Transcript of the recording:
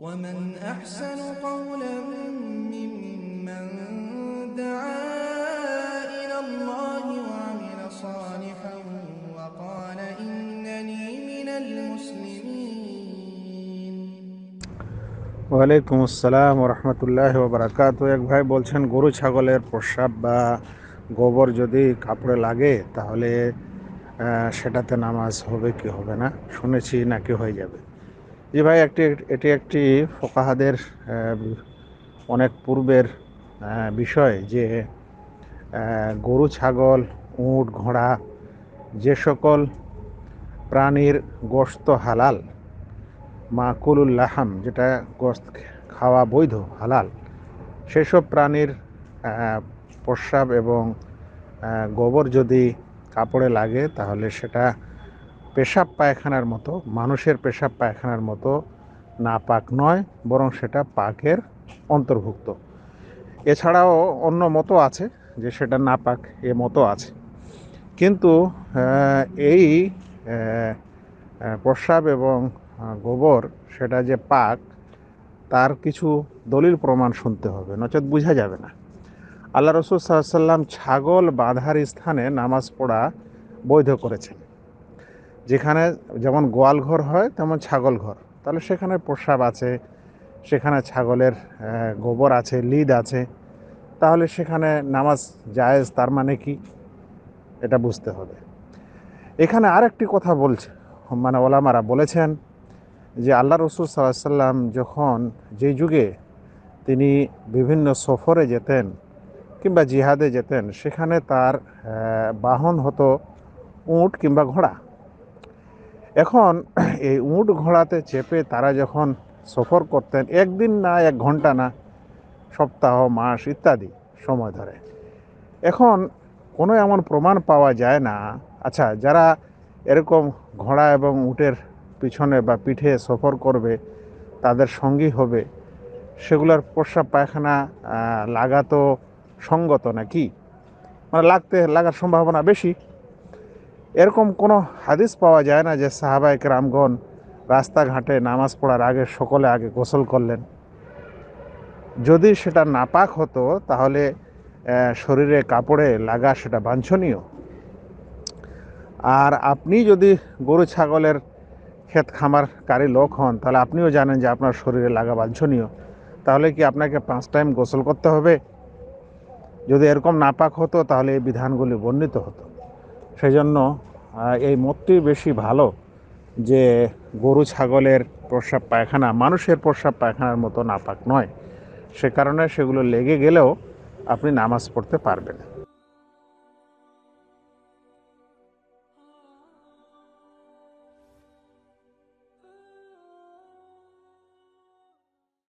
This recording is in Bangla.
ومن أحسن قولا ممن دعا إلى الله وعمل صالحا وقال إنني من المسلمين ওয়ালাইকুম আসসালাম রহমতুল্লাহ বারাকাত এক ভাই বলছেন গরু ছাগলের প্রস্রাব বা গোবর যদি কাপড়ে লাগে তাহলে সেটাতে নামাজ হবে কি হবে না শুনেছি নাকি হয়ে যাবে জি ভাই একটি এটি একটি ফোকাহাদের অনেক পূর্বের বিষয় যে গরু ছাগল উঁট ঘোড়া যে সকল প্রাণীর গোস্ত হালাল মা কুলুল্লাহাম যেটা গোস্ত খাওয়া বৈধ হালাল সেসব প্রাণীর প্রস্রাব এবং গোবর যদি কাপড়ে লাগে তাহলে সেটা পেশাব পায়খানার মতো মানুষের পেশাব পায়খানার মতো নাপাক নয় বরং সেটা পাকের অন্তর্ভুক্ত এছাড়াও অন্য মতো আছে যে সেটা নাপাক এ মতো আছে কিন্তু এই প্রস্রাব এবং গোবর সেটা যে পাক তার কিছু দলিল প্রমাণ শুনতে হবে নচেত বোঝা যাবে না আল্লাহ রসুল সাল্লাম ছাগল বাঁধার স্থানে নামাজ পড়া বৈধ করেছেন যেখানে যেমন গোয়াল ঘর হয় তেমন ছাগল ঘর তাহলে সেখানে প্রস্রাব আছে সেখানে ছাগলের গোবর আছে লিদ আছে তাহলে সেখানে নামাজ জায়েজ তার মানে কি এটা বুঝতে হবে এখানে আরেকটি কথা বলছে মানে ওলামারা বলেছেন যে আল্লাহ রসুল সাল্লাহ সাল্লাম যখন যে যুগে তিনি বিভিন্ন সফরে যেতেন কিংবা জিহাদে যেতেন সেখানে তার বাহন হতো উঁট কিংবা ঘোড়া এখন এই উঁট ঘোড়াতে চেপে তারা যখন সফর করতেন একদিন না এক ঘন্টা না সপ্তাহ মাস ইত্যাদি সময় ধরে এখন কোনো এমন প্রমাণ পাওয়া যায় না আচ্ছা যারা এরকম ঘোড়া এবং উটের পিছনে বা পিঠে সফর করবে তাদের সঙ্গী হবে সেগুলোর প্রস্রাব পায়খানা লাগাতো সঙ্গত নাকি মানে লাগতে লাগার সম্ভাবনা বেশি এরকম কোনো হাদিস পাওয়া যায় না যে সাহাবা রামগণ রাস্তাঘাটে নামাজ পড়ার আগে সকলে আগে গোসল করলেন যদি সেটা নাপাক হতো তাহলে শরীরে কাপড়ে লাগা সেটা বাঞ্ছনীয় আর আপনি যদি গরু ছাগলের ক্ষেত খামারকারী লোক হন তাহলে আপনিও জানেন যে আপনার শরীরে লাগা বাঞ্ছনীয় তাহলে কি আপনাকে পাঁচ টাইম গোসল করতে হবে যদি এরকম নাপাক হতো তাহলে এই বিধানগুলি বর্ণিত হতো সেই জন্য এই মতটি বেশি ভালো যে গরু ছাগলের প্রস্রাব পায়খানা মানুষের প্রস্রাব পায়খানার মতো নাপাক নয় সে কারণে সেগুলো লেগে গেলেও আপনি নামাজ পড়তে পারবেন